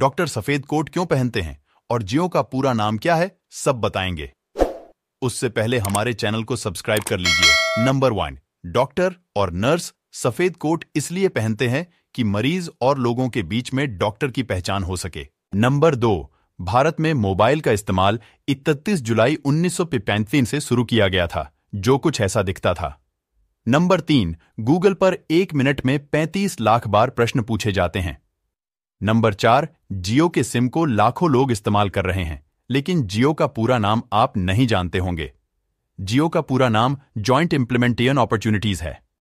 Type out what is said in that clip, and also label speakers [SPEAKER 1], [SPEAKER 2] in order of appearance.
[SPEAKER 1] doctor सफेद coat क्यों पहनते हैं और जियो का पूरा नाम क्या है सब बताएंगे उससे पहले हमारे चैनल को सब्सक्राइब कर लीजिए नंबर वन डॉक्टर और नर्स सफेद कोट इसलिए पहनते हैं कि मरीज और लोगों के बीच में डॉक्टर की पहचान हो सके नंबर दो भारत में मोबाइल का इस्तेमाल 31 जुलाई उन्नीस से शुरू किया गया था जो कुछ ऐसा दिखता था नंबर तीन गूगल पर एक मिनट में 35 लाख बार प्रश्न पूछे जाते हैं नंबर चार जियो के सिम को लाखों लोग इस्तेमाल कर रहे हैं लेकिन जियो का पूरा नाम आप नहीं जानते होंगे जियो का पूरा नाम ज्वाइंट इम्प्लीमेंटेशन अपॉर्चुनिटीज है